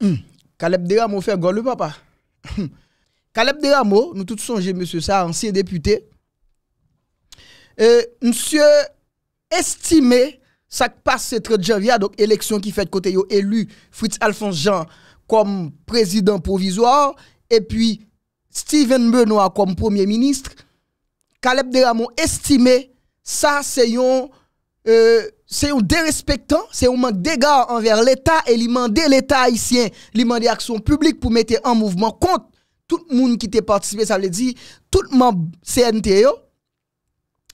Hmm. Caleb Deramo fait le papa. Hmm. Caleb Deramo, nous tous songez, monsieur ça, ancien député. Euh, monsieur estimé, ça passe 30 janvier, donc élection qui fait côté yo élu Fritz Alphonse Jean comme président provisoire, et puis Steven Benoit comme premier ministre. Caleb Deramo estimé, ça c'est un euh, c'est un dérespectant, c'est un manque d'égard envers l'État et il l'État haïtien, il action publique pour mettre en mouvement contre tout le monde qui était participé, ça veut dire tout le monde CNT.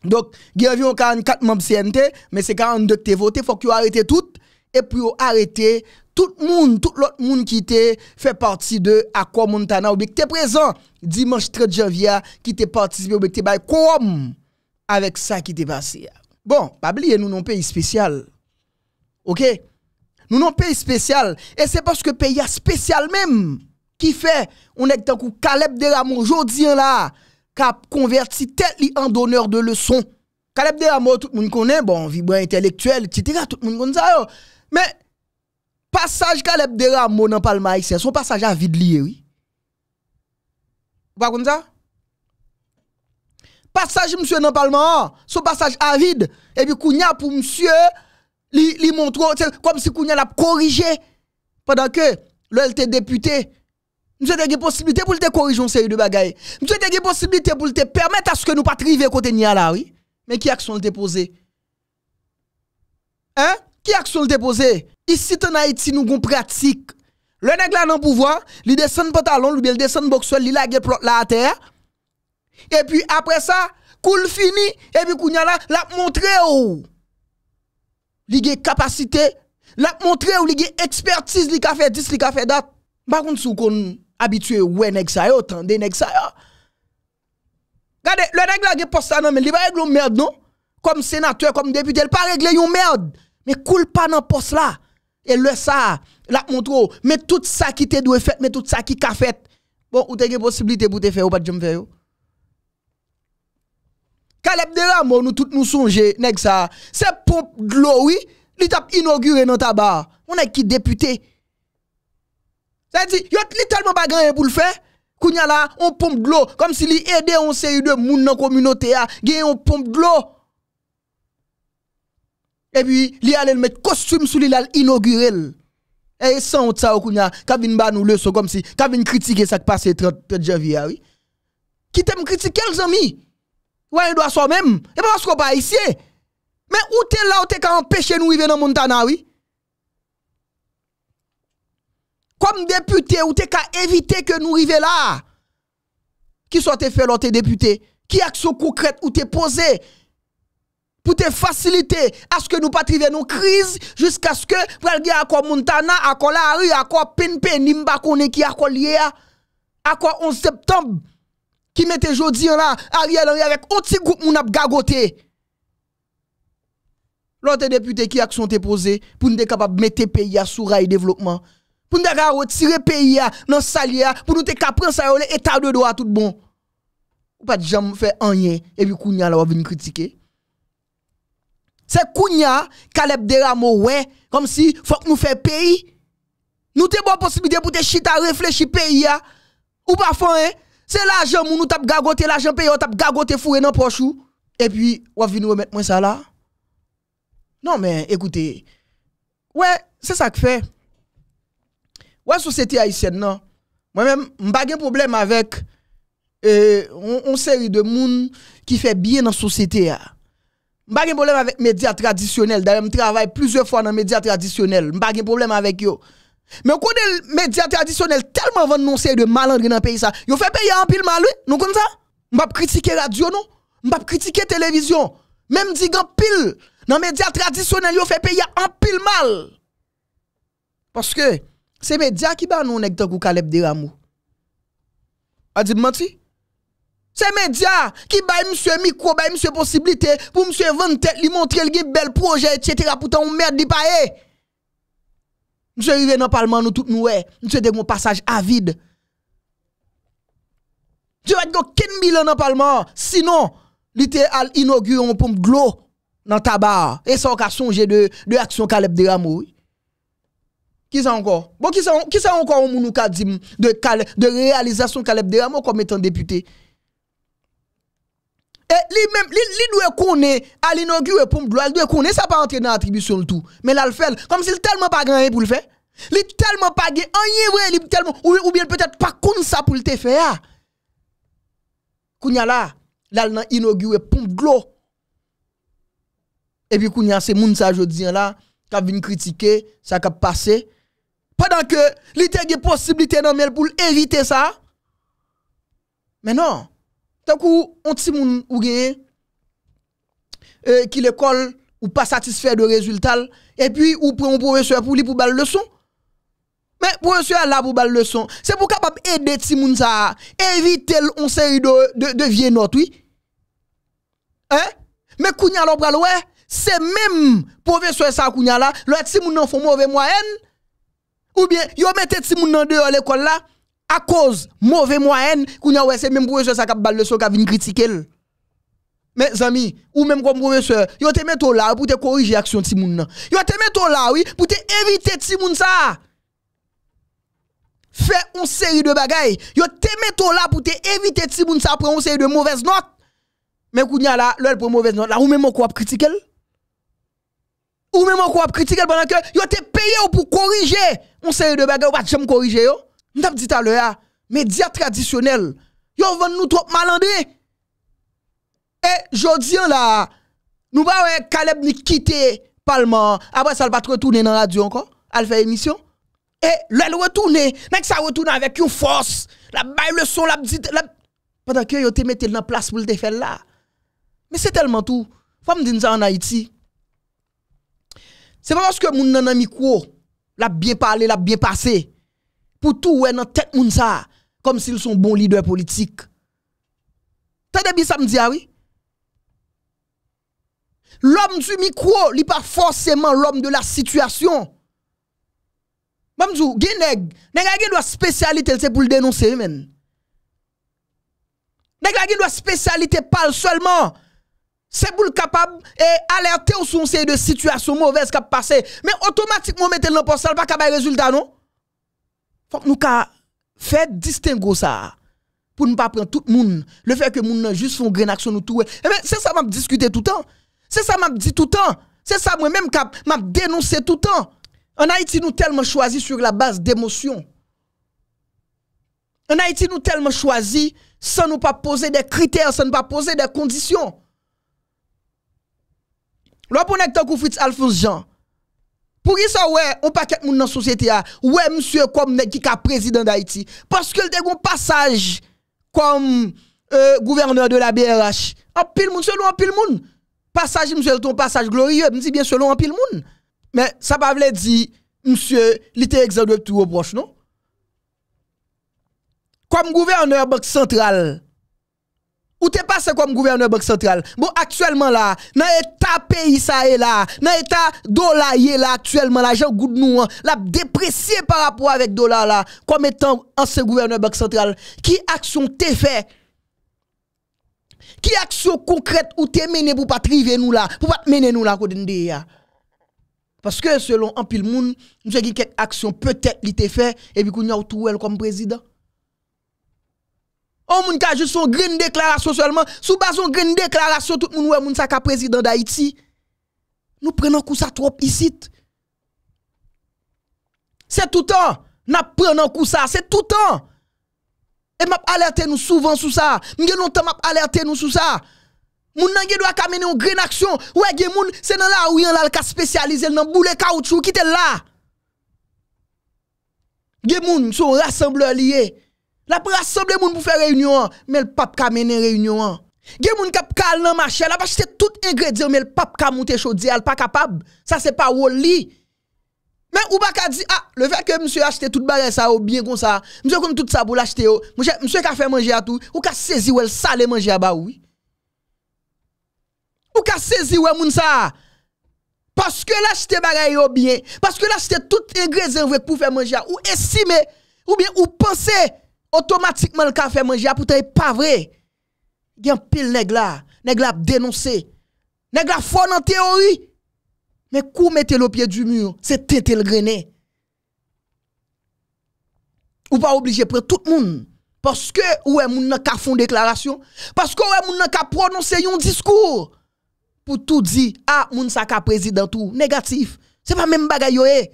Donc, il y a 44 membres CNT, mais c'est 42 qui ont voté, il faut que arrêtent tout et puis vous tout le monde, tout l'autre monde qui était fait partie de Aqua Montana, ou qui était présent dimanche 30 janvier, qui était participé, ou qui était avec ça qui était passé. Bon, pas oublier, nous non pays spécial. OK Nous non pays spécial. Et c'est parce que pays spécial même qui fait, on est tant coup Caleb de Ramon, jodi là, qui a converti tête en donneur de leçons. Caleb de tout le monde connaît, bon, vibrant intellectuel, etc. Tout le monde connaît ça. Mais, passage Caleb de Ramon dans Palma c'est son passage à vide lié, oui. Vous comprenez ça? Passage, monsieur, dans Palma, son passage à et puis, Kounia, pour monsieur, il montre, comme si Kounia l'a corrigé. Pendant que était député, nous a des possibilités pour te corriger une série de bagailles. Nous a des possibilités pour te permettre à ce que nous pas triver côté Nia là, oui. Mais qui action le déposé Hein? Qui action le déposé Ici, en Haïti, nous avons pratique. Le nègre là dans le pouvoir, il descend pantalon, il descend boxeur, il lague plot là à terre. Et puis après ça, cool fini, et puis kounya la, la montré ou. Li gen capacité, la montré ou li gen expertise, li ka fait 10, li ka fait date. Par contre, sou kon habitué ou nèg sa yo, tande nèg sa yo. Regardez, le nèg la gen poste non mais li ba yon merde non? Comme sénateur, comme député, il pas régler yon merde. Mais coule pas dans poste là. Et le ça, la montre, mais tout ça qui te doit fait, mais tout ça qui ka fait. Bon, ou te gen possibilité pour te faire ou pas de faire yo. Kaleb de la moun nou tout nou sonje, nek sa, se pomp gloui, li tap inaugure nan taba, moun ek ki depute. Sa di, yot li talman ba ganyan pou l fe, kounya la, on pomp glou, kom si li ede on se yu de moun nan ah. kominote a, gen yon pomp glou. E pi, li alen met kostum sou li lal inaugurel. E san ot sa ou kounya, kabin ban ou le so oh, kom si, kabin kritike sak pase 30 javya, ah, wii. Ki tem kritike, el zami? il doit soi-même. Et pas parce qu'on pas ici. Mais où t'es là, où t'es qu'à empêcher nous vivre dans Montana, oui? Comme député, où t'es qu'à éviter que nous arrivions là? Qui soit fait l'autre député? Qui action concrète où t'es posé? Pour te faciliter à ce que nous pas trouvions nos crises jusqu'à ce que, pour aller à quoi Montana, à quoi la à quoi Pinpen, Nimba, qu'on est qui, à quoi à quoi 11 septembre qui mettait Jodi là, Ariel Henry avec un petit groupe moun a gagoté. L'autre député qui a te posé pour nous être capable de mettre pays à sous rail développement. Pour nous capable retirer pays à dans salia, pour nous être capable ça état de droit tout bon. Ou pas de jamais faire rien et puis Kounya là va venir critiquer. C'est Kounia Caleb Deramo ouais, comme si faut que nous fait pays. Nous avons bon possibilité pour te chita réfléchir pays à. Hein. Ou pas faire, hein? Se la jen moun nou tap gagote, la jen pe yo tap gagote fure nan pochou, epi wap vinou wap met mwen sa la? Nan men, ekoute, wè, se sa k fe. Wè, sosete a isen nan? Mwen m bagen problem avek on seri de moun ki fe biye nan sosete a. M bagen problem avek media tradisyonel, dè m travay plizè fwa nan media tradisyonel. M bagen problem avek yo. Mais quand les médias traditionnels tellement vont annoncer de mal dans le pays, ça, ils fait payer en pile mal, nous comme ça. Je ne critiquer radio, non. Je va critiquer télévision. Même dit en pile, dans les médias traditionnels, ils fait payer en pile mal. Parce que c'est les médias qui nous nèg tant Caleb Vous A dit menti? C'est les médias qui baillent monsieur micro, baillent monsieur possibilité pour monsieur vendre tête, lui montrer le bel projet, etc. Pourtant, on merde, il Monsieur arrivés dans le Parlement, nous tous nous, sommes monsieur de mon passage avide. Je vais être 15 ans dans le Parlement. Sinon, il était à inaugurer un pompe glow dans le tabac. Et ça, on a songé de, de Caleb de Ramou. Qui ça encore? Bon, qui ça encore, on nous dit de, de réalisation Caleb de comme étant député? Eh, li dwe kone al inogywe poum glo, al dwe kone sa pa antre nan atribisyon l'tou, men lal fel, kom si l telman pa genye pou l fe, li telman pa genye, anye vwe, ou bien petet pa kon sa pou l te fe, kounya la, lal nan inogywe poum glo, e pi kounya se moun sa jodiyen la, sa kap vin kritike, sa kap pase, padan ke li te genye posibilite nan men pou l evite sa, men nan, Tak ou an timoun ou geye euh, ki l'ekol ou pa satisfè de rezultal e pi ou pren ou profesor pou li pou bal leçon. Men, profesor la pou bal leçon. Se pou kapap ede timoun sa, evite l'onseri de vye notwi. Eh, men kounyan lop pral wè, se men profesor sa kounyan la, lò ete timoun nan fò mò ve mwa en, ou bien yo mette timoun nan deyo l'ekol la, à cause mauvais moyenne qu'on a ouais c'est même professeur ça cap balle le qui vient critiquer mes amis ou même comme professeur yo te metto là pour te corriger action ti moun yo te metto là oui pour te éviter ti moun ça fait une série de bagailles yo te metto là pour te éviter ti moun ça prend une série de mauvaises notes mais kounya là l'elle pour mauvaise note là ou même quoi critiquer ou même quoi critiquer pendant que yo te payé pour corriger une série de bagay ou pas jamais corriger yo nous avons dit tout à l'heure, médias traditionnels, ils vendent nous trop malandé Et jodi là, nous pas Caleb ni quitter Parlement. Après ça, il va retourner dans la radio encore. Elle fait émission. Et elle retourne, mais ça retourne avec une force. La baille le son, la petite. Pendant que vous te mette dans place pour le faire là. Mais c'est tellement tout. Faut me dire ça en Haïti. C'est pas parce que moun nan micro, l'a bien parlé, l'a bien passé pour tout ouais dans tête moun ça comme s'ils sont bons leaders politiques. T'as bien ça me ah oui. L'homme du micro, n'est pas forcément l'homme de la situation. Même dis gen nèg, nèg spécialité c'est pour le dénoncer men. gens une spécialité parle seulement c'est pour le capable et alerter ou son de situation mauvaise qui a passé mais automatiquement mettre dans poste pas de résultat non faut que nous fait distinguer ça pour ne pas prendre tout le monde. Le fait que nous ne juste font une action nous tout. Eh ben, c'est ça m'a discuté tout le temps. C'est ça m'a dit tout le temps. C'est ça moi-même dénonce dénoncé tout le temps. En Haïti, nous tellement choisi sur la base d'émotions. En Haïti, nous tellement choisi sans nous pas poser des critères, sans nous pas poser des conditions. L'autre, est nous Fritz Alphonse Jean, Pou gisa wè, ou pa ket moun nan sosyete a, wè msye kom negika prezident d'Haïti. Paske l de goun pasaj kom euh, gouverneur de la BRH, an pil moun, selon an pil moun. Pasaj msye l ton pasaj glorie, msi bien selon an pil moun. Men sa pa vle di msye literexadweb tou obroche, non? Kom gouverneur bak sentral... Ou te pase kom gouverneur Bak Sentral? Bon, aktuellement la, nan e ta peyi sa e la, nan e ta dola ye la, aktuellement la, jan goud nou an, la depresye par rapport avek dola la, kom etan an se gouverneur Bak Sentral. Ki aksyon te fe? Ki aksyon konkret ou te mene pou pa trive nou la? Pou pa te mene nou la kou den deye ya? Paske selon an pil moun, nou se gen ke aksyon peutet li te fe, e bi kou nyaw tou el kom prezident? Ou moun ka jeson gren deklarasyon solman, sou bason gren deklarasyon tout moun wè moun sa ka prezidant d'Haïti. Nou prenen kousa trop isit. Se tout an, nap prenen kousa, se tout an. E map alerte nou souvan sou sa, moun gen non tan map alerte nou sou sa. Moun nan gen do ak amene yon gren aksyon, wè gen moun, se nan la ou yon lal ka spesyalize l nan boule kaoutchou ki te la. Gen moun sou rassembleur liye. la pou rassemble moun pou fè reynyon an, men l pap ka menen reynyon an. Gen moun kap kal nan machè, la pa chite tout ingre diyon, men l pap ka moun te chodze, al pa kapab, sa se pa woli. Men ou baka di, a, ah, le fè ke msè achite tout bagay sa, ou bien kon sa, msè kon tout sa pou l'achite yo, oh. msè ka fè manje a tou, ou ka sezi wè l sale manje a ba ou. Ou ka sezi wè moun sa, paske l achite bagay yo bien, paske l achite tout ingre diyon, mwen pou fè manje a ou esime, ou bien ou pense, automatiquement le café manger ah, pourtant pas vrai il y a pile nèg là nèg là dénoncé nèg là fort en théorie mais cou mettez le pied du mur c'est tenter le grené ou pas obligé prendre tout le monde parce que ou est moun nan ka font déclaration parce que ou est moun nan ka prononcer un discours pour tout dire ah moun sa ka président tout négatif c'est pas même bagay yo eh.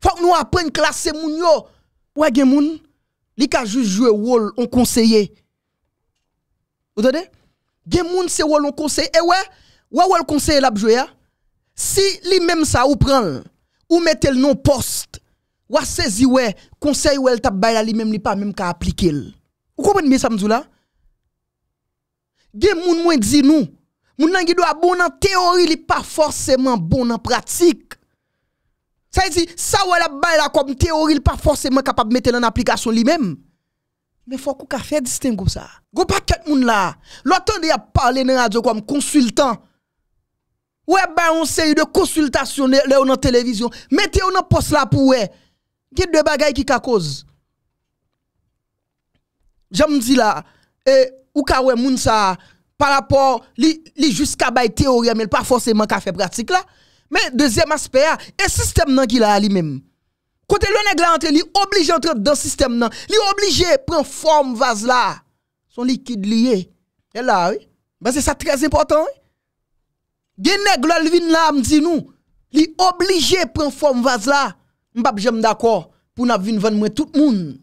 faut que nous apprenions classer moun yo ou gen moun Li ka juste jouer rôle on conseiller. Vous entendez Gen moun c'est rôle on conseiller et eh ouais, ouais le conseiller l'a joué hein. Si li même ça ou prend ou mettez le non poste ou saisi ouais conseil ou elle t'a bail li même li pas même ka appliquer. Vous comprenez bien ça me là Gen moun moins dit nous Moun nan ki bon en théorie, li pas forcément bon en pratique. Sa yi zi, sa wè la bay la kwa m teori, l pa forceman kapap mette lan aplikasyon li menm. Me fwa kou ka fè distingou sa. Gou pa kèt moun la, l wotan dey ap pale nan adyo kwa m konsultan. Wè bay yon seri de konsultasyon le ou nan televizyon, mette ou nan pos la pou wè. Gè dè bagay ki ka kòz. Jè m zi la, ou ka wè moun sa par rapport li jiska bay teori, l pa forceman ka fè pratik la. Mais deuxième aspect, ah, et système qui a lui-même. Quand le nègre entre, li obligé d'entrer dans le système. Nan. Li obligé de prendre forme vase là. Son liquide lié. Et là, oui. Ben, c'est ça très important. Oui. Gen nègre le vin là, m'di dit nous. Il obligé de prendre forme vase là. pas j'aime d'accord pour n'a vin vendre tout le monde.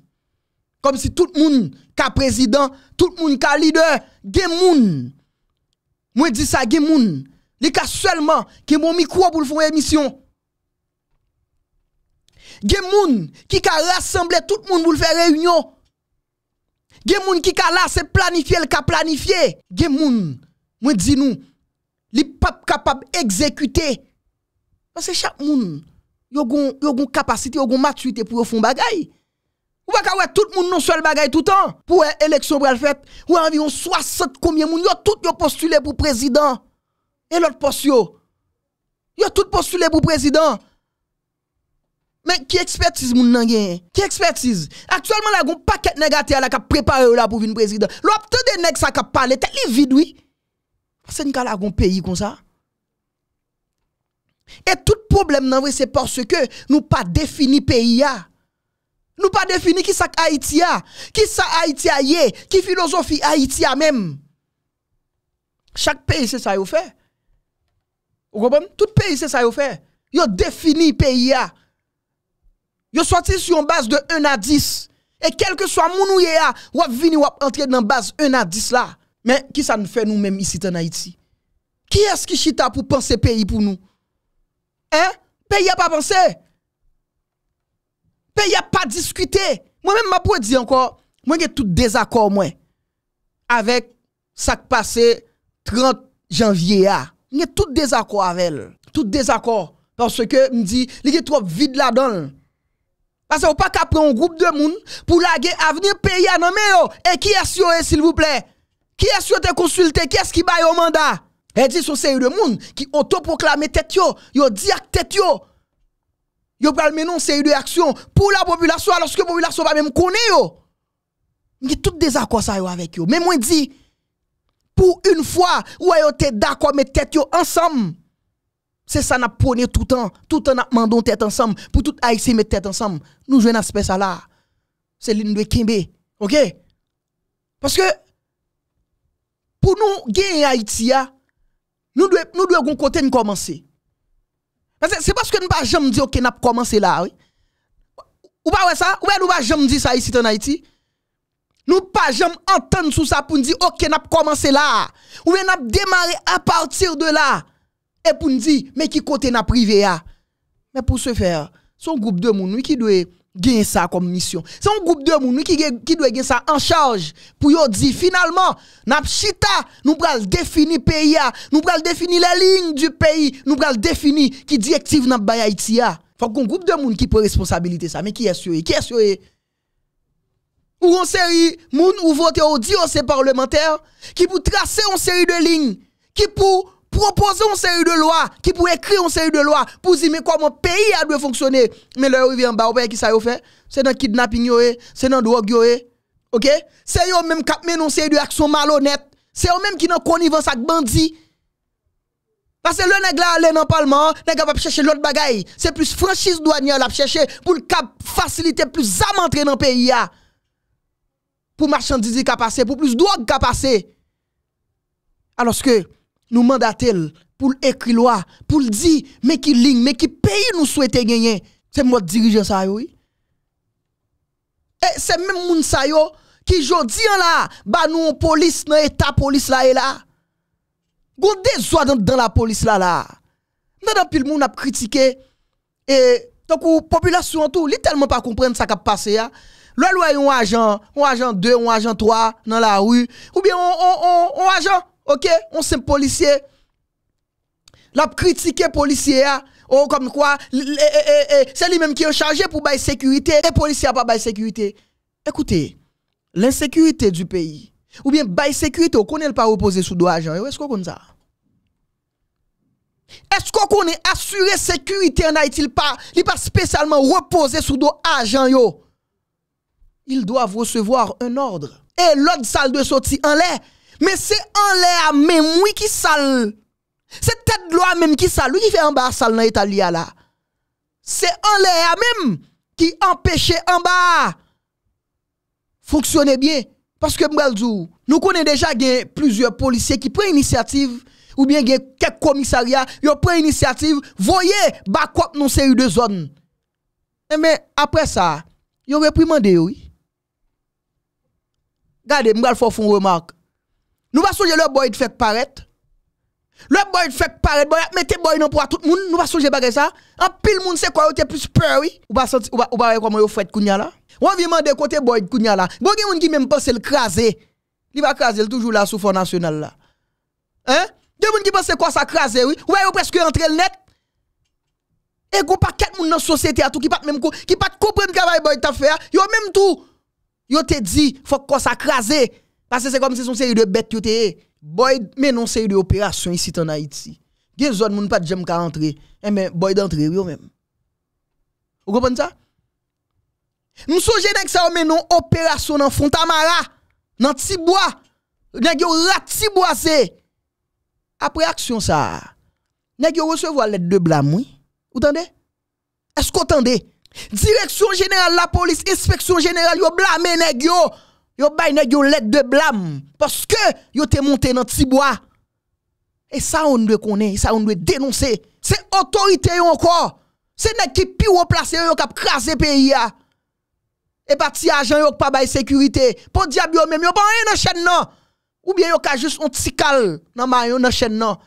Comme si tout le monde ka président, tout le monde ka leader, gen moun. Moi dis ça gen moun les ka seulement qui mon micro pour faire une émission. Gen gens qui ont rassemblé tout monde pour faire réunion. Gen gens qui ka là c'est planifier le ka planifier. Gen moun, moi dis nous, sont pas capables d'exécuter. Parce que chaque monde yo gon capacité, yo gon maturité pour faire bagay. Ou pas ouais tout le monde non seul bagaille tout le temps pour élection pour faire, environ 60 combien moun yo tout yo postulé pour président. E lot post yo? Yo tout post fule pou prezidant? Men, ki ekspertise moun nan gen? Ki ekspertise? Aktualman la goun paket negatia la ka prepare yo la pou vin prezidant. Lopte de neg sa ka pale, te li vidwi. Ase nika la goun peyi kon sa? E tout problem nan vey se porse ke nou pa defini peyi ya. Nou pa defini ki sa a iti ya. Ki sa a iti ya ye. Ki filosofi a iti ya men. Chak peyi se sa yo fey. O kompon? Tout peyi se sa yo fe. Yo defini peyi ya. Yo sorti su yon base de 1 a 10. E kelke so a moun ou ye ya, wap vini wap entri nan base 1 a 10 la. Men, ki sa nou fe nou menm isi tan Haiti? Ki eski shita pou pense peyi pou nou? Hein? Peyi ya pa pense. Peyi ya pa diskute. Mwen menm ma pou di ankor. Mwen gen tout dezakor mwen. Awek sak pase 30 janvye ya. Il y a tout désaccord avec elle. Tout désaccord. Parce que, me dit, il y a trop vide là-dedans. Parce qu'on pas qu'à prendre un groupe de monde pour à venir pays à nommer Et qui est-ce s'il vous plaît? Qui est-ce que consulté? Qui est-ce qui baille au mandat? Elle dit son série de monde qui autoproclame tête yo, yo dit tête yo. Yo pral menon série de actions pour la population alors que la population va même connaître. yo. Il y a tout désaccord ça avec yo. Mais moi dit pour une fois, ouais, êtes t'es d'accord, mais tête yo ensemble. C'est ça n'a prôné tout le temps. Tout le temps n'a mandon tête ensemble. Pour tout Haïti mettre tête ensemble. Nous jouons aspect ça là. C'est l'une de Kimbe. OK? Parce que, pour nous gagner Haïti, nous devons nous devons côté commencer. C'est parce que nous pouvons jamais dire que n'a commencé là, oui. Ou pas ouais ça? Ou ne nous jamais dire ça ici en Haïti? Nous pas jamais entendre sous ça pour nous dire OK, avons commencé là ou avons démarré à partir de là et pour nous dire mais qui côté n'a privé Mais pour ce faire, son groupe de monde qui doit gagner ça comme mission. C'est un groupe de monde qui doit gagner ça en charge pour yo dire finalement nous chita, nous pral définir pays nous pral définir les lignes du pays, nous pral définir qui directive le pays Haïti Faut qu'un groupe de monde qui prend responsabilité ça mais qui est sûr qui est ou en série moun ou voter au ces parlementaires qui pour tracer une série de lignes qui pour proposer une série de lois qui pour écrire une série de lois pour dire comment le pays a doit fonctionner mais leur arrivé en bas qui ça yo fait c'est dans le kidnapping eh. c'est dans drogue eh. OK c'est eux même qui mené une série de actions malhonnêtes c'est eux même qui dans connivence avec bandit. parce que le nèg là aller dans parlement, nèg va chercher l'autre bagaille. C'est plus franchise douanière l'a chercher pour le cap faciliter plus à entrer dans le pays pour marchandiser qui passé, pour plus drogue qui passé. Alors que nous mandatons pour écrire loi, pour dire, mais qui ligne, mais qui pays nous souhaite gagner. C'est moi dirigeant ça, oui. Et c'est même moun qui jodi là, bah nous en police, dans état police là et là. Gon des dans, la police là là. Dans pile moun a critiqué et donc, la population tout, ne tellement pas comprendre ça qui a passé le loyer un agent, un agent 2, un agent 3 dans la rue, ou bien on, agent, ok, on simple policier. La critiquer policier, oh, comme quoi, c'est lui-même qui est chargé pour la sécurité, et policier pas la sécurité. Écoutez, l'insécurité du pays, ou bien la sécurité, on connaît pas opposé sous deux agents. est-ce qu'on ça? Est-ce qu'on est assuré sécurité en Haïti, pas, il pas spécialement reposé sous dos agents yo? ils doivent recevoir un ordre. Et l'autre salle de sortie en l'air. Mais c'est en l'air même oui qui sale. C'est tête de loi même qui sale. Lui qui fait en bas salle, dans l'Italie là. C'est en l'air même qui empêchait en bas. fonctionner bien. Parce que nous connaissons déjà plusieurs policiers qui prennent initiative ou bien quelques commissariats, qui prennent initiative, voyez, backup nous série de zone. Eh, mais après ça, ils réprimandé, oui. Regardez, moi faut faire une remarque. Nous va songer le boy de fait paraître. Le boy de fait paraître, boy mettez boy non pour tout le monde, nous va songer bagay ça. En pile monde c'est quoi, ou plus peur oui. Ou pas sortir, ou pas ou pas comment yo fait kounya là. On vient demander côté boy de kounya là. Bon moun qui même pense le craser. Il va craser toujours là sous fond national là. Hein? Deux moun qui pense quoi ça craser oui. Ouais, ou presque entre le net. Et qu'on pas quatre moun dans société à tout qui pas même qui pas comprendre travail boy t'a fait. Yo même tout Yo te di, fok kos akraze, pase se kom se son seri de bet yo te e, boy menon seri de operasyon isi ton Haiti. Ge zon moun pat jem ka entre, e eh, men boy de entre yo men. Ou kompon sa? M souje denk sa o menon operasyon nan Fontamara, nan Tibwa, denk yo la Tibwa ze. Apre aksyon sa, denk yo resevo a let de blamoui, ou tende? Esko tende? E, Direction générale la police, inspection générale, yo blâme nèg yo. Yo bay nèg yo lettre de blâme parce que yo te monté dans Tibois. Et ça on doit connaître, ça on doit dénoncer. C'est autorité encore. C'est nèg qui pi au placé cap craser pays a. Et parti agent yo pas bay sécurité. Pour diable yo même yo pas rien dans chaîne non. Ou bien yo ka juste petit cal dans maillot dans chaîne non.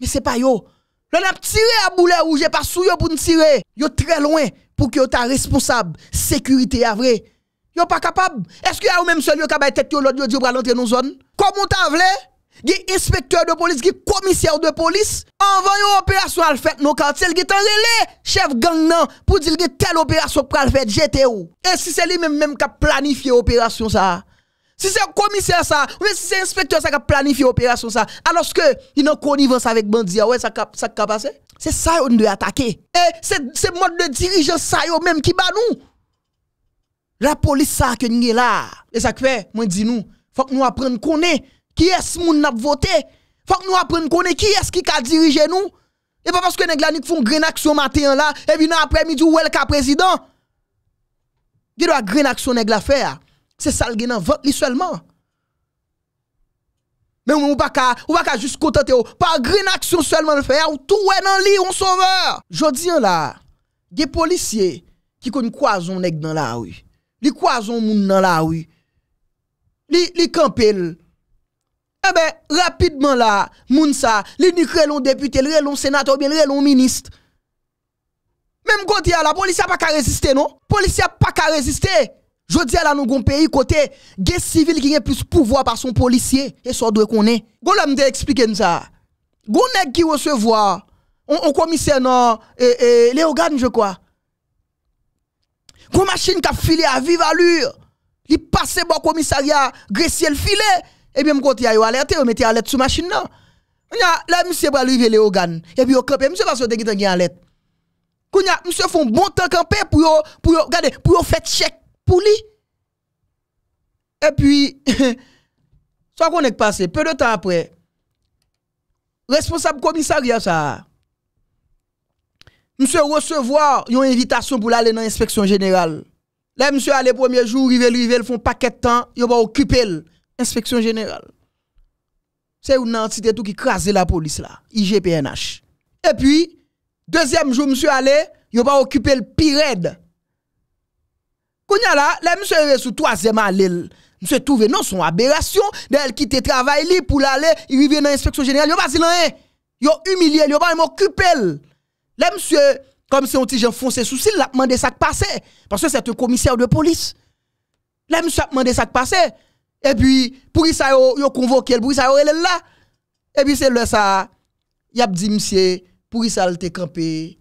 Mais c'est pas yo. L'on a tiré à boulet rouge, pas sou yo pour tirer tirer. Yo très loin pour que ta responsable sécurité à vrai yo pas capable est-ce que vous même seul yo capable tête l'autre yo dit pour entrer dans zone comment t'as vle des inspecteur de police qui commissaire de police envoie une opération à fait nos quartiers qui en relais chef gang nan pour dire que telle opération pour faire jeter ou et si c'est lui même même qui planifié opération ça si c'est commissaire ça, ou si c'est inspecteur ça qui a planifié l'opération ça, alors que il a connivence avec bandit, ah ouais, ça a passé. C'est ça qu'on doit attaquer. Et c'est ce mode de dirigeant ça même qui bat nous. La police ça que nous là. Et ça fait, moi dis nous, faut que nous apprenions qu'on est. Qui est-ce qui a voté? Faut que nous apprenions qu'on est. Qui est-ce qui a dirigé nous? Et pas parce que les font une action matin là, et puis nous après midi ou elle est président. Il doit une action faire? C'est ça le vote seulement. Men ou baka, ou baka jis kontante ou, pa grin aksyon selman l fè, eh ou tou wè nan li, ou sou vè! Jodi an la, gen policye ki kon kwa zon neg nan la ouy, li kwa zon moun nan la ouy, li kampel, ebe, rapidman la, moun sa, li nik re lon depute, li ren lon senator, li ren lon ministre. Men mkwoti an la, policye a pa ka reziste nou? Polisye a pa ka reziste! Je dis à la pays côté guerre civil qui a plus pouvoir par son policier et ça doit qu'on est. Golem t'a expliqué ça. nek qui recevoir on, commissaire non et, et Léogan je crois. Gon machine qui a filé à vive allure. Il passe bon commissariat, le filé et bien côté yo alerté, yo mettez alerte sur machine là. Là monsieur va arriver Léogan et puis au campé monsieur parce que t'es qui alerte. Kounya monsieur font bon temps campé pour yo pour yo regardez pour yo faire check pour lui. Et puis, ça qu'on est passé, peu de temps après, responsable commissariat ça, monsieur recevoir une invitation pour aller dans l'inspection générale. Là, monsieur le premier jour, il rivel, font paquet de temps, il va occuper l'inspection générale. C'est une entité tout qui crase la police là, IGPNH. Et puis, deuxième jour, monsieur allé, il va occuper le pirède Kounya là, le monsieur est troisième allèle. Monsieur trouvé non son aberration d'elle quitter travail li pour aller il revient dans l'inspection générale, yo pas dit rien. Yo humilié, yo pas m'occuper. Le monsieur comme si on petit gens sous s'il l'a demandé ça qui passe. parce que c'est un commissaire de police. Le monsieur a demandé ça qui passe. et puis pour ça yo, a convoqué, pour ça yo elle là. Et puis c'est le ça y a dit monsieur pour ça t'est campé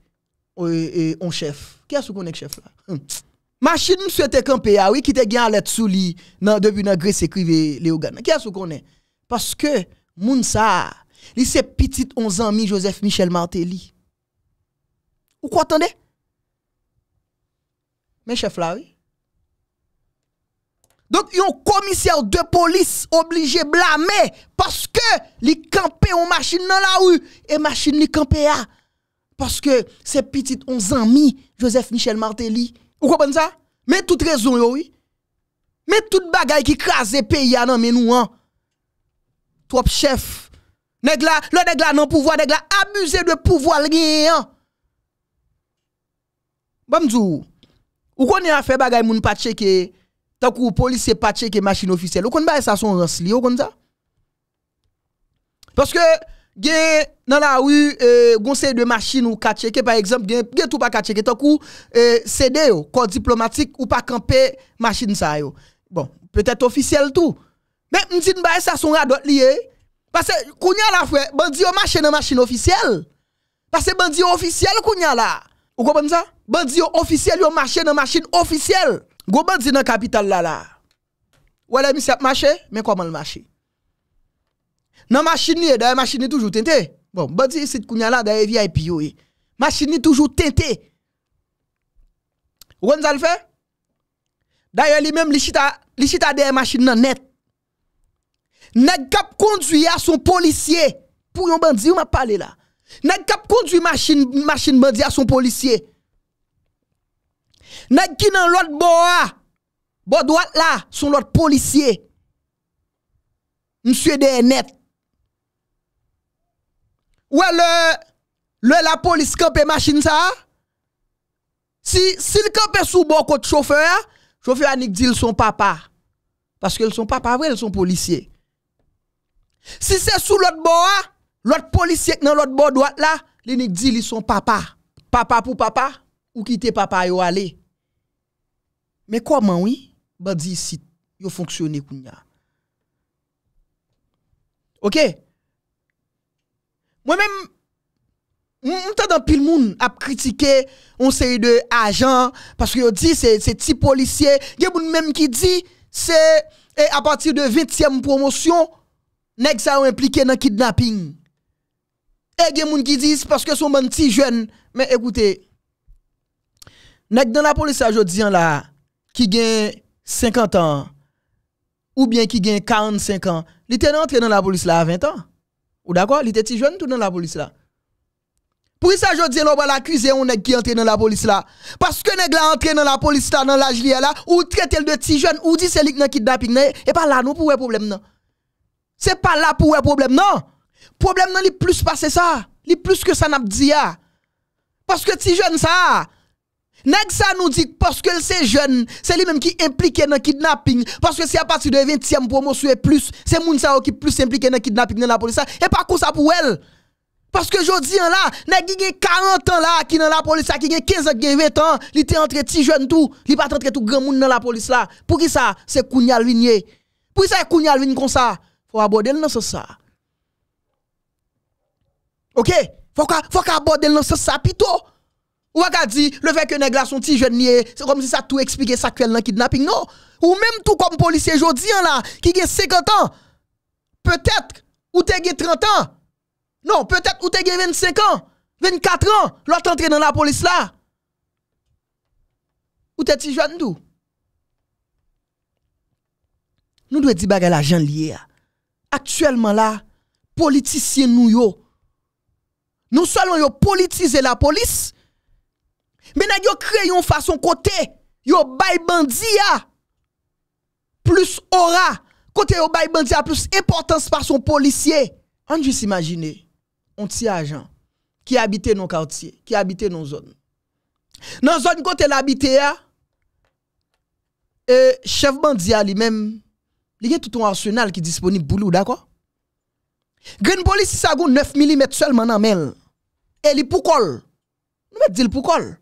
on chef. Qui a ce qu'on est chef là? Hum. Machine monsieur souhaite campé ah oui qui te gagne alerte sous lit nan depuis nan Grèce écrivait Mais Qui est-ce qu'on est Parce que moun sa, li c'est petit 11 ans Joseph Michel Martelly. Ou quoi attendez Mes chefs là oui. Donc un commissaire de police obligé blâmer parce que les campé en machine dans la rue et machine li campé ah parce que c'est petit 11 ans Joseph Michel Martelly Ou konpon sa? Men tout rezon yo woy. Men tout bagay ki kaze peya nan menou an. Trop chef. Nèk la, lè nèk la nan pouvoi, nèk la amuse de pouvoi lè gen yon. Ban mzou, ou kon yon afe bagay moun patye ke, takou polise patye ke masin ofisel, ou kon ba yon e sa son rons li, ou kon sa? Paske, gen dans la rue euh, de machine ou ka par exemple gen gen tout pas ka checker tant coup euh, CD yo corps diplomatique ou pas camper machine ça yo bon peut-être officiel tout mais m'dit m'ba ça son radot lié parce que kounya la frère bandi yo marché dans machine officielle parce que bandi officiel kounya la Ou comprenez ça bandi officiel yo marché dans machine officielle Go bandi dans capitale là là voilà mi monsieur marché mais comment le marché dans machine ni, d'ailleurs machine toujours tentée. Bon, bandi c'est kounya là d'ailleurs VIP yo. Eh. Machine ni toujours tentée. Ou on le fait D'ailleurs lui même li chita li machine nan net. Nèg kap conduit à son policier pour un bandit ou m'a parlé là. Nèg kap conduit machine machine bandit à son policier. Nèg ki nan l'autre boa. Bo droite là, son l'autre policier. Monsieur de net. Ou le, le la police campe machine ça? Si, si le campe sous bon côté chauffeur, chauffeur a dit son papa. Parce que son papa, vrai, ils sont policiers. Si c'est sous l'autre bord, l'autre policier dans l'autre bord droite là, il dit ils son papa. Papa pour papa, ou quitter papa yo aller. Mais comment oui, bandi ici, yo fonctionner kounya. OK? Moi-même, le pile moun a critiquer une série de agents parce que dit c'est c'est petit policier, y a même qui dit c'est à partir de 20e promotion nèg ça impliqué dans kidnapping. Et y a moun qui disent parce que sont bon petit jeune mais écoutez nèg dans la police aujourd'hui là qui gagne 50 ans ou bien qui gagne 45 ans, il était rentré dans la police là à 20 ans. Ou d'accord Il était jeune tout dans la police là. Pour ça, je dis, on va l'accuser, on est qui entre dans la police là. Parce que nèg là entre dans la police là, dans l'âge là, ou traite de petit jeune, ou dit c'est lui qui kidnapping, et pas là, nous pour un problème non. C'est pas là pour un problème non. Problème non, il plus passé ça. Il plus que ça n'a dit ah. Parce que petit jeune ça, Nèg ça nous dit parce que c'est jeune, c'est lui-même qui impliqué dans kidnapping parce que c'est à partir de 20e promotion et plus, c'est moun ça qui plus impliqué dans kidnapping dans la police et pas comme ça pour elle. Parce que je dis là, nèg qui 40 ans là qui dans la police qui a 15 ans, qui 20 ans, il était entre petit jeune tout, il pas entre tout grand monde dans la police là. Pour qui ça C'est Kounia Ligné. Pour qui ça Kounia Ligné comme ça Faut aborder dans ce ça. OK Faut faut aborder dans ce ça plutôt. Ou ak a di, le non? non, vek yo neg la son ti jwen niye, se kom si sa tou ekspike sakwel nan kidnapping nou. Ou menm tou kom polisye jodi an la, ki gen 50 an, peutet, ou te gen 30 an, nou, peutet, ou te gen 25 an, 24 an, lout entre nan la polis la. Ou te ti jwen nou. Nou dwe di baga la jan liye, aktuelman la, politisye nou yo. Nou salon yo politize la polis, Mais nan yo créé une façon côté, yo bay bandia plus aura, côté yo bay bandia plus importance par son policier. On juste s'imaginer on petit agent qui dans nos quartiers, qui dans nos zones. Dans zone côté l'habite et chef bandia lui-même, il y a tout un arsenal qui est disponible pour d'accord Green police ça 9 mm seulement nan. mel. Et li pou kol. Nous met dit pou kol.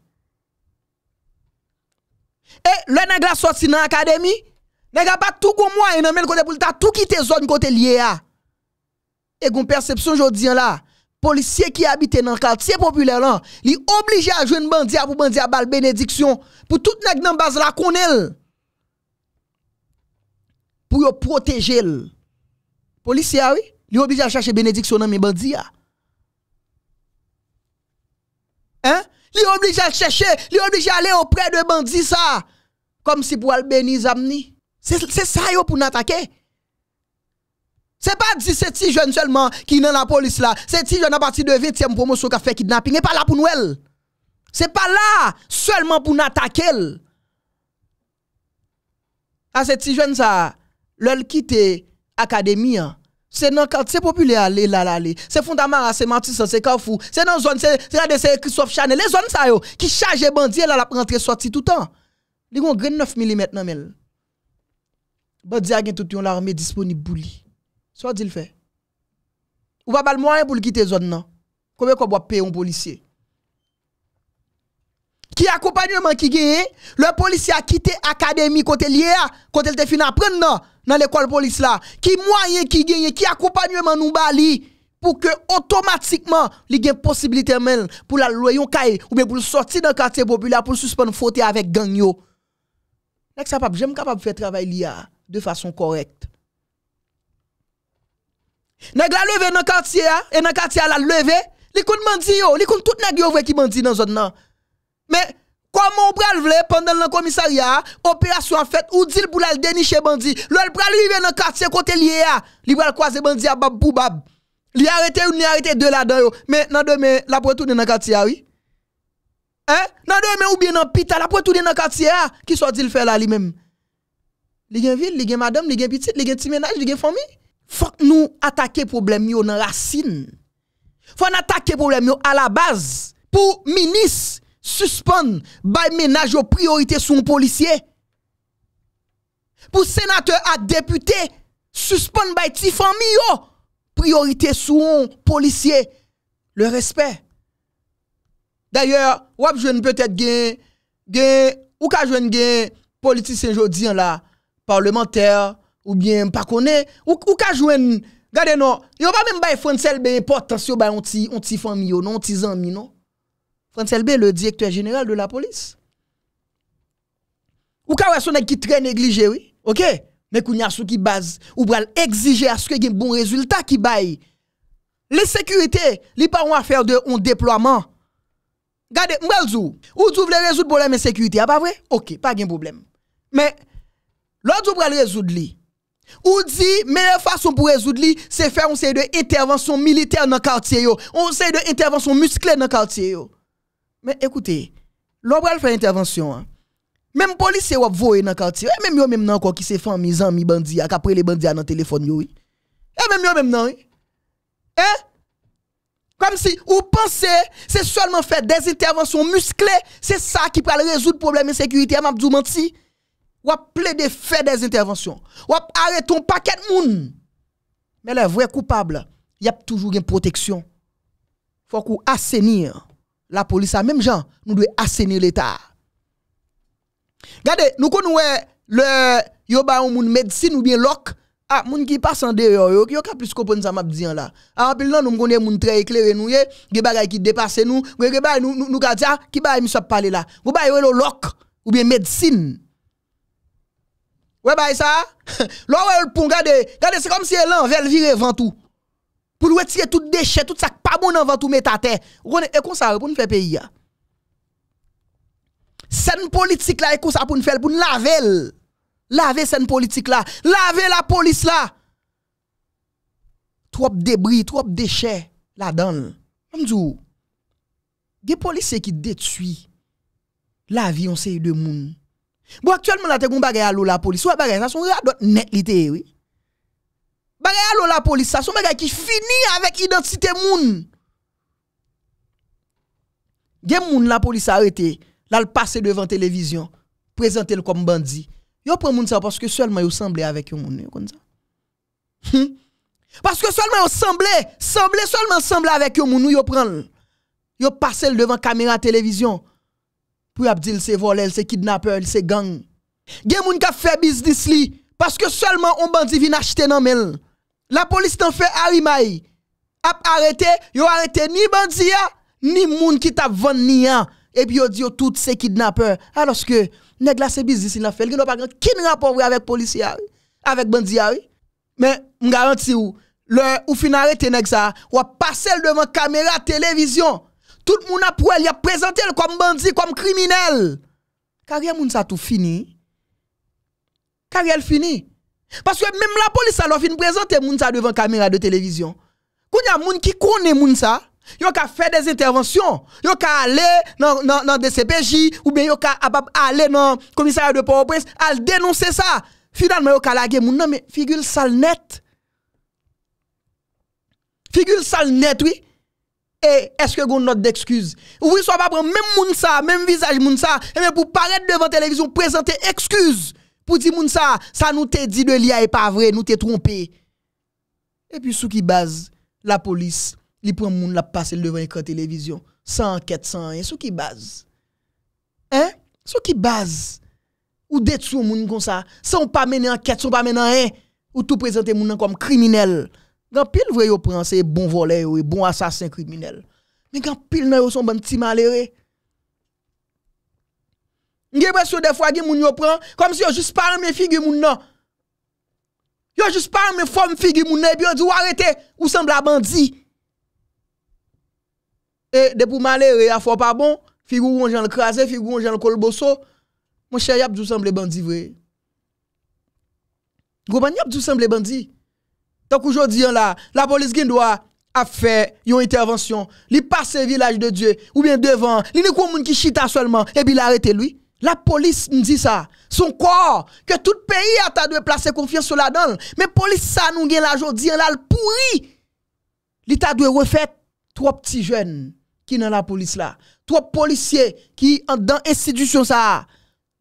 Et eh, le nègre sorti dans l'académie, nègre a pas tout comme moi, il même côté pour tout quitter zone côté lié à. Et gon perception aujourd'hui, là, policier qui habite dans le quartier populaire là, li obligé à jouer bandit pour bandit à bal bénédiction pour tout nèg dans base la connaît. Pour protéger. Policier ah oui, li obligé à chercher bénédiction dans mes bandits. Ah. Li oubli jè chèche, li oubli jè alè ouprè de bandi sa. Kom si pou albeni zamni. Se sa yo pou natake. Se pa di se ti jen se lman ki nan la polis la. Se ti jen apati de vitem pou mou so ka fe kidnaping. E pa la pou nou el. Se pa la, se lman pou natake el. A se ti jen sa, lèl kite akademiyan. C'est dans le quartier populaire, là, là, C'est Fondamara, c'est Matisse, c'est Carrefour. C'est dans la zone, c'est Christophe Chanel. Les zones, ça, yo, qui chargent bandits, là, la et sortir tout le temps. Ils ont 9 mm dans Les Bandits, ils tout l'armée disponible pour lui. Soit dit le fait. Ou pas le moyen pour quitter zone, non? Combien qu'on doit payer un policier? Qui accompagnement qui gagne? Le policier a quitté l'académie côté lié, côté il te fin apprendre, non? dans l'école police là, qui moyen qui gagne, qui accompagnement nous bali pour que automatiquement il y ait possibilité même pour la loyer ou bien pour sortir dans quartier populaire pour suspendre faute avec gang yo. Nek ça pas j'aime capable faire travail de façon correcte. Nèg la levé dans quartier hein, et dans quartier la levé, li kon mandi yo, li kon tout nèg vrai qui mandi dans zone là. Mais Comment on pral vle pendant le commissariat, opération en fait, ou dit pour la dénicher bandit. Le pral arrive dans le quartier côté lié à, li pral croiser bandit à bab boubab. Li arrêté ou ni arrêté de là-dedans Mais nan demain, la pour retourner dans quartier oui. Hein? Nan demain ou bien dans pita, la pour retourner dans le quartier ah. qui soit dit le faire là lui-même. Li gen ville, li gen madame, li gen petite, li gen petit ménage, li gen famille. Faut nous attaquer problème yo dans la racine. Faut attaquer problème yo à la base pour ministre Suspon, bay menaj yo priorite sou un policye. Pou senate a depute, suspon bay ti fami yo, priorite sou un policye. Le respect. D'ayor, wap jwen peutet gen, gen, ou ka jwen gen, politi senjodin la, parlementer, ou bien pakone, ou ka jwen, gade no, yo ba men bay fwen sel be, potens yo bay onti fami yo, onti zanmi no. Francel B. le directeur général de la police. Ou quand vous qui très négligé, oui. Ok? Mais quand y a qui base, ou pral exiger à ce que y ait un bon résultat qui baille. Les sécurités, les pas une affaire de un déploiement. Regardez, Mbelzou, ou tu voulez résoudre le problème de sécurité, pas vrai? Ok, pas de problème. Mais, l'autre pral résoudre li. Ou dit, meilleure façon pour résoudre li, c'est faire une intervention militaire militaire dans le quartier, une série d'intervention musclée dans le quartier. Mais écoutez, l'homme fait intervention. Hein. Même Même policiers ou voyé dans quartier, même eh, yo même encore qui se misant amis bandits, après les bandits dans téléphone yo. Et même yo même nan. Eh comme si vous pensez, c'est seulement faire des interventions musclées, c'est ça qui peut résoudre le problème de sécurité. Hein, dit menti. Ou de faire des interventions. Ou arrêter un paquet de monde. Mais les vrais coupables, il y a toujours une protection. Faut qu'on assainir la police a même gens, nous devons assainir l'État. Regardez, nous connaissons le yoba ou moun médecine ou bien lok, ah, moun qui passe en dehors, yo, yo ka plus comprendre ça m'a dit là. Ah, pile là nous connaît moun très éclairé nous, des bagages qui dépassent nous, des nous nous ka dire ah, qui ba monsieur parler là. Ou ba le lok ou bien médecine. Ouais ba ça. Là ouais pour regarder, regardez c'est comme si elle envers virer vent tout. moun wè tire tout dechet, tout sak pa moun anvan tout mèt a te. Rone, ekonsar pou n'fè peyi ya. Sen politik la ekonsar pou n'fè, pou n'lave l. Lave sen politik la, lave bon, la polis la. Trop debris, trop dechet la dan. An djou, ge polis se ki detui la vi yon se yon de moun. Bo aktiyon moun atèk moun bagay alou la polis, wè bagay, sa son rè adot net li te wey. Bagay la police, ça son bagay qui finit avec identité moun. Gen moun la police arrêté, l'a le devant devant télévision, présenté le comme bandit. Yo prend moun ça parce que seulement yo semblait avec yon moun, parce que seulement yo semblait, semblait seulement semble avec yon moun, yo hmm? prend. Yo passé devant caméra télévision. Pour dire c'est volé, c'est kidnapper, c'est gang. Gen moun ka fait business li parce que seulement on bandit vient acheter nan mel. La police t'en fait Arimaï. A arrêté, yo arrêté ni bandia, ni moun qui t'a vendu Et puis yo dit tout ces kidnappeurs. Alors que, nèg la c'est business il a fait, il n'a pas grand rapport avec policier, avec bandia. Mais, m'garantis ou, le ou fin arrêté nèg ça, ou a passé devant caméra télévision. Tout le monde a pour il a présenté comme bandit, comme criminel. Carrière moun sa tout fini. Carrière fini. Parce que même la police a fin présenter Mounsa devant caméra de télévision. Quand y a moun qui connaît Mounsa, yon yo ka fait des interventions, yo ka aller dans dans DCPJ CPJ ou bien yo ka aller dans commissariat de Port-au-Prince al dénoncer ça. Finalement yo ka laguer moun non mais figure sale net. Figure sale net oui. Et est-ce que vous note d'excuse Oui, soit pas prendre même moun même visage moun ça, et pour paraître devant télévision présenter excuse. Pou di moun sa, sa nou te di de liya e pa vre, nou te trompe. E pi sou ki baz, la polis, li pran moun la pase le devan ekran televizyon. San anket, san anjen, sou ki baz. Hein? Sou ki baz. Ou det sou moun kon sa, san ou pa menen anket, san ou pa menen anjen. Ou tou prezente moun an kom kriminel. Gan pil vre yo pranse bon vole yo, e bon asasin kriminel. Men kan pil nou yo son ban ti male yo e. J'ai l'impression des fois, moun yo prend comme si yo juste pas mes figure moun nan. Yo juste pas mes forme figure moun et puis on dit arrêtez, ou semble un bandit. Et de pour malheureux, a fois pas bon, figure on j'en crasé, figure on j'en colbosso. Mon cher yap du semble bandit vrai. Goban yap tout semble bandit. Donc aujourd'hui là, la police qui doit a fait une intervention, li passe village de Dieu ou bien devant, li ne moun qui chita seulement et puis l'arrête lui. La police nous dit ça. Son corps, que tout le pays a ta de placer confiance sur la donne. Mais la police, ça nous gagne la jodi, là, le pourri. L'État doit refaire trois petits jeunes qui dans la police là. Trois policiers qui dans institution ça.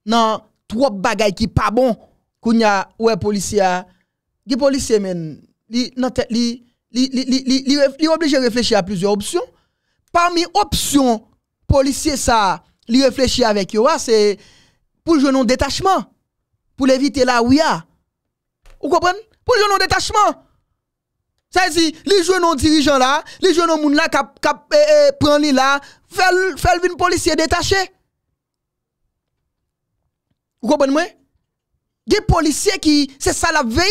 Non, trois bagailles qui pas bon. Il y a, ouais, policier. Les ah. policiers, men, li, de réfléchir à plusieurs options. Parmi les options, policiers, ça, li réfléchit avec yo, c'est pour jouer non détachement, pour l'éviter là où il y a. Vous comprenez? Pour jouer non détachement. Ça à dire, les jeunes non dirigeants là, les jeunes non moun là, qui là, fait, une policier détaché. Vous comprenez moi? Des policiers qui, c'est ça la Mais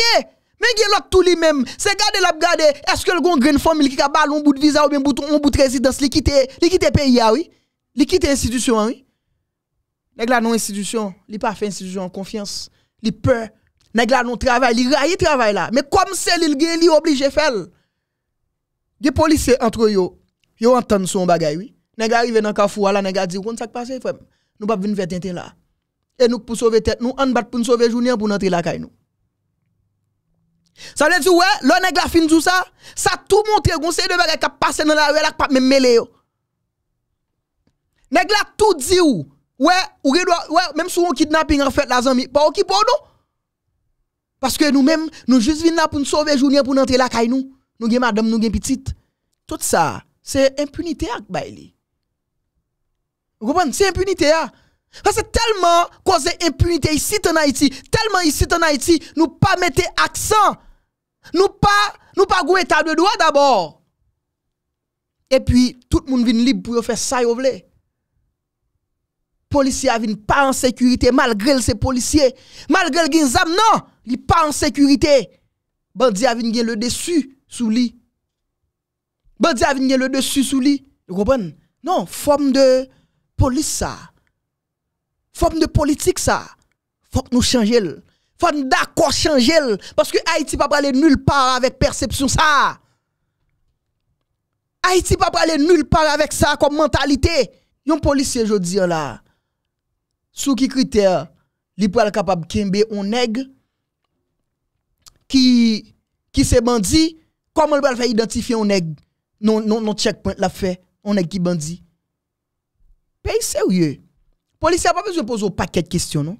il y a tout lui-même. C'est garder la garder. Est-ce que le une grande famille qui a un bout de visa ou bien un bout de résidence, qui quitte pays, oui? Li quitte l'institution, hein, oui. Nèg la non institution, li pas fait institution en confiance, li peur. Nèg la non travail, li raille travail là. Mais comme c'est li gagne, li obligé faire. Des policiers entre yo, yo entendent son bagay, oui. Nèg arrivé dans carrefour là, nèg dit "Qu'on ça passé frère Nous pas venir faire tintin là." Et nous pour sauver tête, nous on bat pour sauver journée pour entrer la caille nous. Ça veut dire ouais, le nèg la fin tout ça, ça tout montrer qu'on c'est de bagay qui passé dans la rue là pas même mêlé yo. Neg la tout di ou. Ouè, ouè, ouè, mèm sou ou kidnapping an fèt la zan mi. Pa ou ki pou nou? Paske nou mèm nou jist vin la pou nou sove jouni an pou nou anter la kay nou. Nou gen madame, nou gen pitit. Tout sa, se impunite ak bay li. Goupan, se impunite ak. Paske telman kose impunite yi sit an Haiti. Telman yi sit an Haiti, nou pa mette aksan. Nou pa, nou pa gou etabwe douan dabor. E pi, tout moun vin lib pou yo fè sa yo vle. policiers ne pas en sécurité malgré ces policiers. Malgré le zam, non, ils pas en sécurité. Bandi a venu le dessus sous lui. Bandi a venu le dessus sous lui. Vous comprenez Non, forme de police ça. Forme de politique ça. Faut que nous changions. Faut d'accord changer parce que Haïti pas aller nulle part avec perception ça. Haïti pas aller nulle part avec ça comme mentalité. Yon policier dis là Sou ki kriter li pou al kapab kembe ou neg, ki se bandi, koman li pou al fay identifi ou neg, non, non, non checkpoint la fay, ou neg ki bandi. Pey serye, polisi ap apes yo pouzo paket kestyon nou.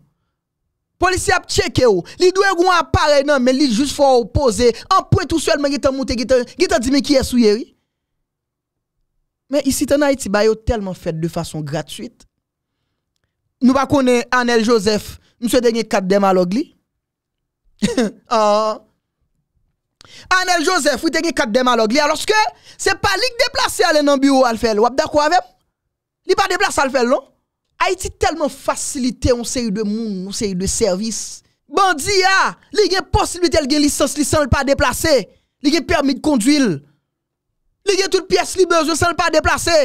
Polisi ap cheke ou, li dwe goun apare nan, men li jous fò ou pose, anpwen tout swel men gita mouten, gita di men ki esou yeri. Men isi tan ha iti bayo telman fèd de fason gratwit, Nou pa konen Anel Josef, mswe te genye kat dema log li. Ah. Anel Josef, wite genye kat dema log li, aloske se pa lik deplase alen an biyo alfel. Wap da kwa vem? Li pa deplase alfel non? Haiti telman fasilite onse yu de moun, onse yu de servis. Bandi ya, ah, li genye posibite li genye lisans li san l pa deplase. Li genye permit kondwil. Li genye tout piyes li bezon san l pa deplase.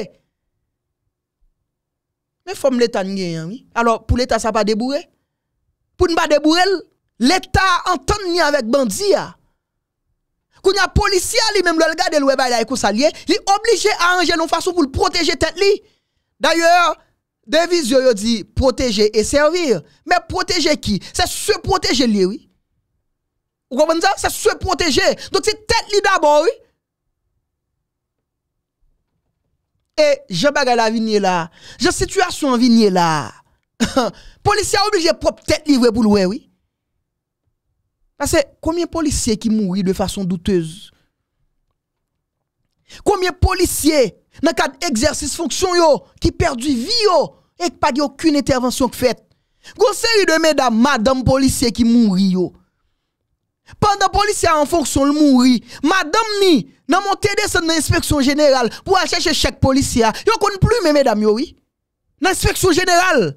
Mais forme l'État gagne, hein, oui. Alors, pour l'État, ça pas débourré. Pour ne pas débourrer, l'État entend ni avec bandit. Hein. Quand y a policier lui-même, le gars de il a il est obligé à arranger nos façon pour le protéger tête D'ailleurs, Davis, yo dit protéger et servir. Mais protéger qui? C'est se protéger lui, oui. Vous comprenez ça? C'est se protéger. Donc c'est tête d'abord, oui. E, je baga la vinye la, je situasyon vinye la, polisye a obligye prop tet livwe pou loue, oui? Ase, koumye polisye ki mouri de fason doutez? Koumye polisye nan kad egzersis fonksyon yo, ki perdi vi yo, ek pagi okun etervansyon k fèt? Gose yu de meda madame polisye ki mouri yo? Pendant policier en fonction le mouri, madame ni nan monté à dans inspection générale pour aller chercher chaque policier. Yo connaît plus mesdames yo oui. Dans inspection générale.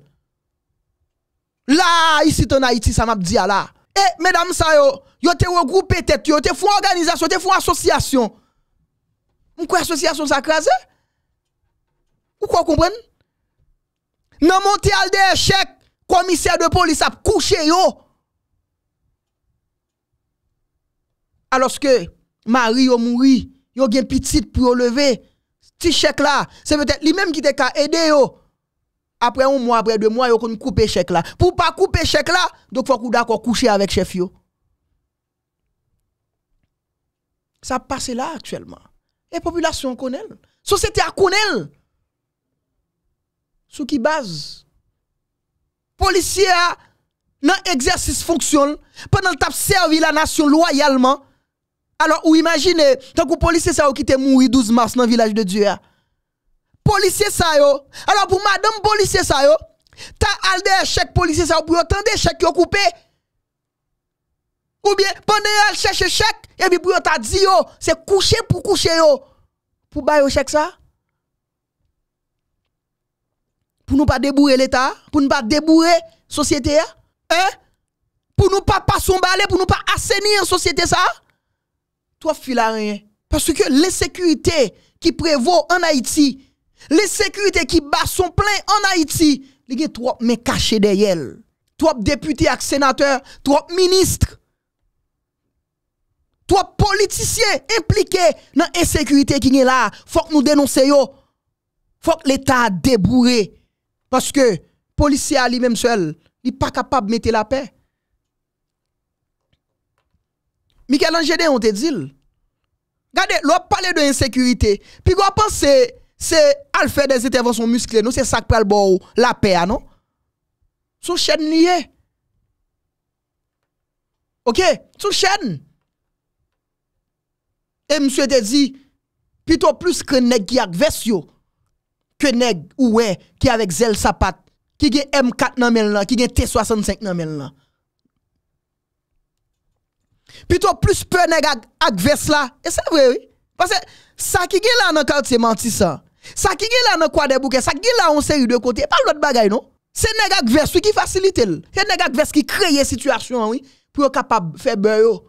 Là ici en Haïti ça m'a dit ah, là. Eh mesdames ça yo, yo te regroupé tête, yo te font organisation, te font association. Ou quoi association ça krase? Ou quoi comprendre Nan monté al des chèques commissaire de police a couché yo. lorsque Marie a mouru, yo gen petite pour lever. Petit chèque là, c'est peut-être lui-même qui t'a aidé yo. Après un mois, après deux mois, yo kon couper chèque là. Pour pas couper chèque là, donc faut qu'on d'accord coucher avec chef Ça passe là actuellement. Et population connaît. Société connaît. Sous qui base Policier dans exercice fonctionne pendant le servi la nation loyalement Alors ou imagine, tan kou polisye sa yo ki te mou 8-12 mars nan vilaj de Dua. Polisye sa yo. Alors pou madame polisye sa yo, ta al de chek polisye sa yo, pou yo tan de chek yo koupe. Ou bien, pande yo al chek chek, e bi pou yo ta di yo, se kouche pou kouche yo. Pou bayo chek sa? Pou nou pa deboure l'Etat? Pou nou pa deboure sosyete ya? Hein? Pou nou pa pasoumbale, pou nou pa aseni en sosyete sa? Hein? toi fils à rien. Parce que l'insécurité qui prévaut en Haïti, l'insécurité qui bat son plein en Haïti, il y a trois mais cachés derrière. trois députés et sénateurs, trois ministres, trois politiciens impliqués dans l'insécurité qui est là. Faut que nous dénoncions. Faut que l'État débourre. Parce que policier lui-même seul, il n'est pas capable de mettre la paix. Mikel Angede yon te dil. Gade, lò pale de insekurite. Pi gò panse, se alfe de zite vò son muskle nou, se sakpe al bò ou la pe a nou. Sou chen liye. Ok, sou chen. E msye te di, pito plus ke neg ki ak ves yo, ke neg ou we, ki avek zel sapat, ki gen M4 nan men lan, ki gen T65 nan men lan. Plutôt plus peur nèg ak vers là. Et c'est vrai oui. Parce que ça qui est là dans quartier mentissant. Ça qui est là dans quoi des bouquets, ça qui est là en série de côté, pas l'autre bagaille non. C'est nèg ak vers qui facilite. C'est nèg ak vers qui crée situation oui pour capable faire beurre.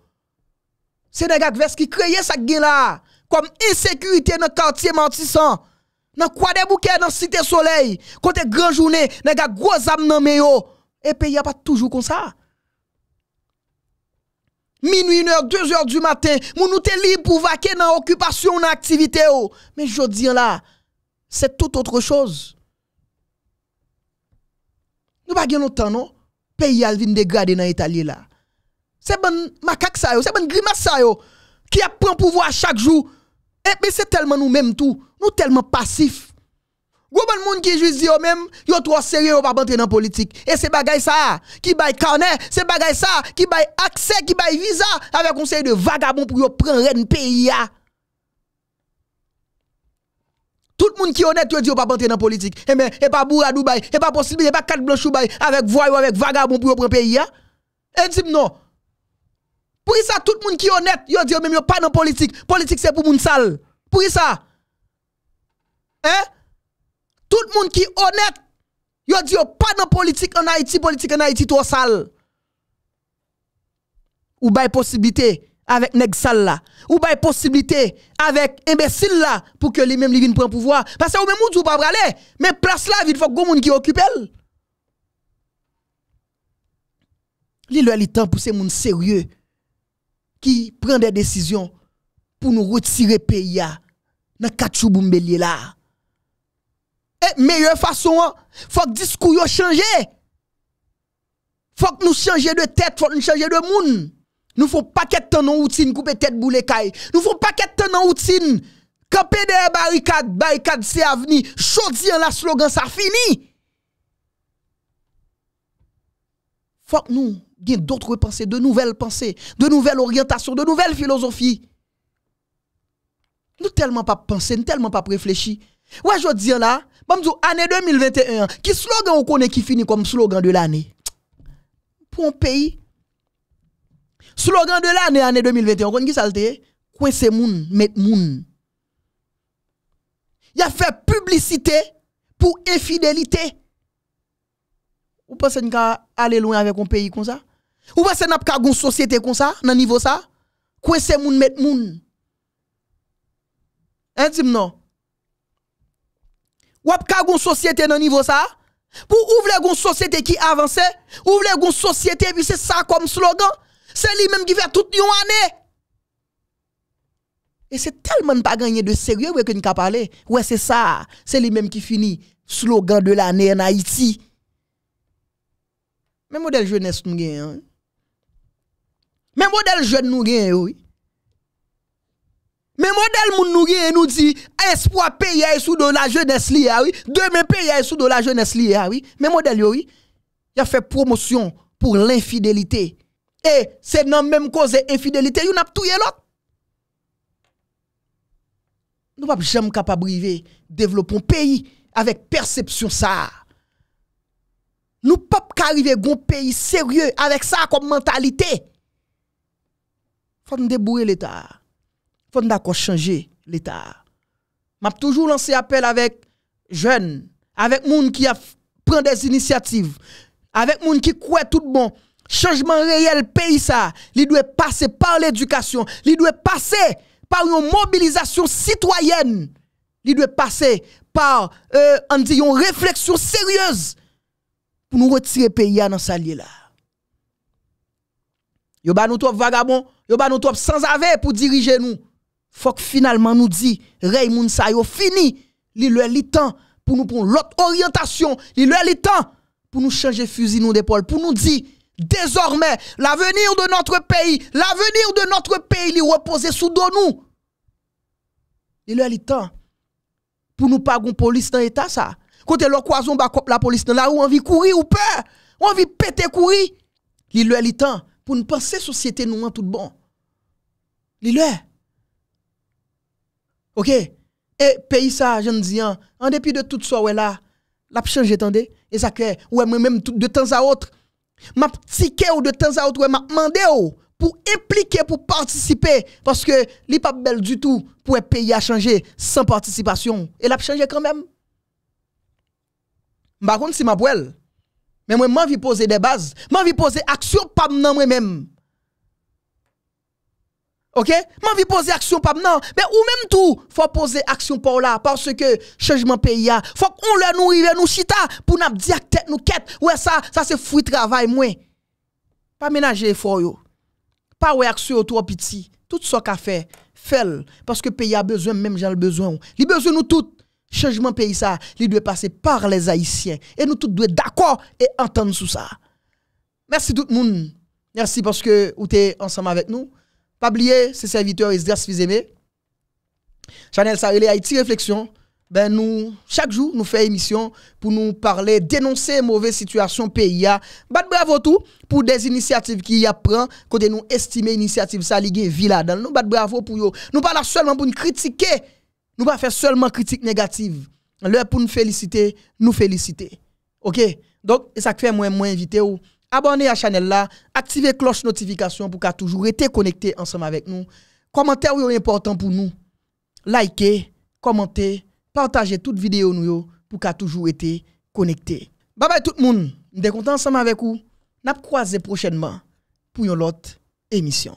C'est nèg ak vers qui crée ça qui là comme insécurité dans quartier mentissant. Dans quoi des bouquets dans cité soleil, côté grand journée, nèg ak gros âme nan yo. Et pays a pas toujours comme ça minuit, une heure, deux heures du matin, nous te libre pour vaquer dans occupation, dans activité. Oh. Mais je dis là, c'est tout autre chose. Nous pas temps, non? Pays a dégradé dans l'Italie là. C'est bon macaque ça c'est bon grimace ça qui a prend pouvoir chaque jour. Eh, mais c'est tellement nous-mêmes tout, nous tellement passifs. Gwo bon moun ki juiz di yo menm, yo tro seri yo pa pante nan politik. E se bagay sa, ki bay kane, se bagay sa, ki bay akse, ki bay viza, ave konsey de vagabon pou yo pren ren peyi ya. Tout moun ki onet, yo di yo pa pante nan politik. Eme, e pa boura Dubai, e pa posibil, e pa kat blanchou bay, avek voy ou avek vagabon pou yo pren peyi ya. E di m nou. Pou yisa tout moun ki onet, yo di yo menm yo pa nan politik. Politik se pou moun sal. Pou yisa. E? E? Tout le monde qui est honnête, yo dit pas dans politique en Haïti, politique en Haïti trop sale. Ou bay possibilité avec nèg sale là, ou bay possibilité avec imbécile là pour que lui-même lui vienne prendre pouvoir parce que ou même ou pas aller, mais place là il faut que monde qui occupe elle. Li le temps pour ces gens sérieux qui prennent des décisions pour nous retirer pays dans dans Kachouboum là et meilleure façon, hein. faut que discours change, changer. Faut que nous changions de tête, faut que nous changions de monde. Nous faut pas qu'être dans routine couper tête boule caille. Nous faut pas qu'être dans routine camper derrière barricade, barricade c'est avenir. Chodi la slogan ça fini. Faut que nous d'autres pensées, de nouvelles pensées, de nouvelles orientations, de nouvelles philosophies. Nous tellement pas penser, nous tellement pas réfléchir. Ouais, je dis là, bon, année 2021, qui slogan on connaît qui finit comme slogan de l'année Pour un pays. Slogan de l'année, année 2021, on connaît qui salte moun, met moun. Il a fait publicité pour infidélité. Ou pensez qu'on aller loin avec un pays comme ça Ou pensez qu'on a une société comme ça, dans niveau ça moun, met moun. Hein, dis non E ka société dans niveau ça? Pour ouvrir une société qui avance, ouvrir une société, puis c'est ça comme slogan. C'est lui-même qui fait toute l'année. Et c'est tellement pas gagné de sérieux que nous parlé. Ouais, c'est ça. C'est lui-même qui finit slogan de l'année en Haïti. Mais modèle jeunesse nous gagne. Hein? Mais modèle jeune nous gagne, oui. Men model moun nou ye nou di, espwa peyeye sou do la jenese li awi, ah demen peyeye sou do la jenese li awi, ah men model yo wi, ya fe promosyon pou l'infidelite. E, se nan menm kose infidelite, yon ap touye lot. Nou pap jem kapabrive, devlopon peyi, avek persepsyon sa. Nou pap karive goun peyi serye, avek sa kom mentalite. Fad mdebouye leta a. faut d'accord changer l'État. M'a toujours lancé appel avec jeunes, avec monde qui a prend des initiatives, avec monde qui croit tout bon. Changement réel pays ça, il doit passer par l'éducation, il doit passer par une mobilisation citoyenne, il doit passer par euh, une réflexion sérieuse pour nous retirer pays dans sa là. Yo ba nous trop vagabond, yo ba nous trop sans ave pour diriger nous faut que finalement nous dit Raymond Sayo fini il le temps pour nous prendre l'autre orientation il le temps pour nous changer fusil nous d'épaule pour nous dire désormais l'avenir de notre pays l'avenir de notre pays il repose sous dos nous il le temps pour nous pas une police dans l'état ça côté le croison bah, la police dans la rue on vit courir ou peur on vit péter courir il le temps pour nous penser société nous en tout bon il OK Et pays ça, je ne dis hein, en dépit de tout ça ouais là, l'a changé attendez et ça que ouais moi même de temps à autre m'a ou de temps à autre ouais m'a demandé oh, pour impliquer pour participer parce que n'est pas belle du tout pour un pays à changer sans participation et l'a changé quand même. Par contre c'est m'a mais moi m'a poser des bases, m'a vie poser action pas moi même OK M'a poser action pas non, mais ou même tout, faut poser action pour là parce que changement pays a, faut qu'on le nous nous chita pour nous dire que nous quête. Ouais ça, ça c'est fruit travail moins. Pas ménager pas yo. Pas réaction Tout ce qu'a fait, fait parce que pays a besoin même j'ai le besoin. Il besoin nous tout. Changement pays ça, il doit passer par les haïtiens et nous tous doit d'accord et entendre sous ça. Merci tout le monde. Merci parce que vous êtes ensemble avec nous. Pas oublier, serviteurs serviteur Isdras Fizeme. Chanel Sarele Haïti Réflexion. Ben nous, chaque jour, nous faisons émission pour nous parler, dénoncer mauvaise situation pays. Bat bravo tout pour des initiatives qui y apprend, quand nous estimer initiative ça ligue villa dans nous. Bat bravo pour yo. Nous pas seulement pour nous critiquer. Nous pas faire seulement critique négative. L'heure pour nous féliciter, nous féliciter. OK? Donc, ça fait moins moins invité ou Abonnez à la chaîne là, activez cloche notification pour qu'à toujours été connecté ensemble avec nous. Commentaire est important pour nous. Likez, commentez, partagez toutes vidéo nous pour qu'à toujours été connecté. Bye bye tout le monde. Nous sommes ensemble avec vous. Nous croisons prochainement pour une autre émission.